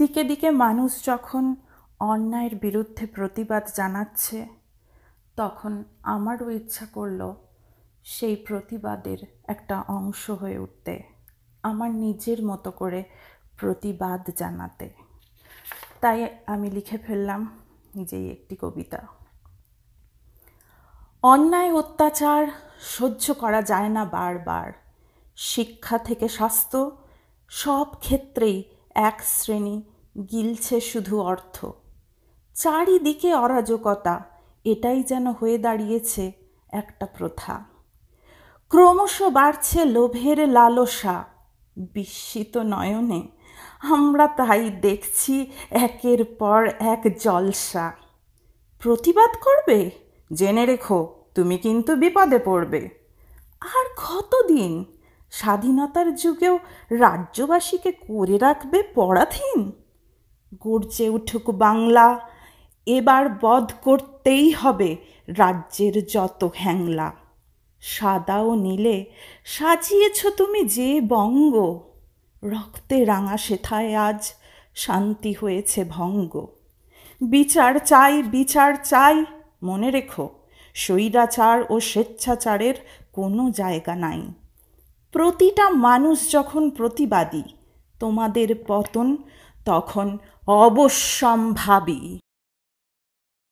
দিকে দিকে মানুষ যখন অন্যায়ের বিরুদ্ধে প্রতিবাদ জানাচ্ছে তখন আমারও ইচ্ছা করলো সেই প্রতিবাদের একটা অংশ হয়ে উঠতে আমার নিজের মতো করে প্রতিবাদ জানাতে তাই আমি লিখে ফেললাম নিজেই একটি কবিতা অন্যায় অত্যাচার সহ্য করা যায় না বারবার শিক্ষা থেকে স্বাস্থ্য সব ক্ষেত্রেই এক শ্রেণী গিলছে শুধু অর্থ চারিদিকে অরাজকতা এটাই যেন হয়ে দাঁড়িয়েছে একটা প্রথা ক্রমশ বাড়ছে লোভের লালসা বিস্মিত নয়নে আমরা তাই দেখছি একের পর এক জলসা প্রতিবাদ করবে জেনে রেখো তুমি কিন্তু বিপদে পড়বে আর কতদিন স্বাধীনতার যুগেও রাজ্যবাসীকে করে রাখবে পরাধীন গর্জে উঠুক বাংলা এবার বধ করতেই হবে রাজ্যের যত হ্যাংলা সাদা ও নীলে সাজিয়েছ তুমি যে বঙ্গ রক্তে রাঙা সেথায় আজ শান্তি হয়েছে ভঙ্গ বিচার চাই বিচার চাই মনে রেখো স্বৈরাচার ও স্বেচ্ছাচারের কোনো জায়গা নাই প্রতিটা মানুষ যখন প্রতিবাদী তোমাদের পতন তখন অবশ্যম্ভাবী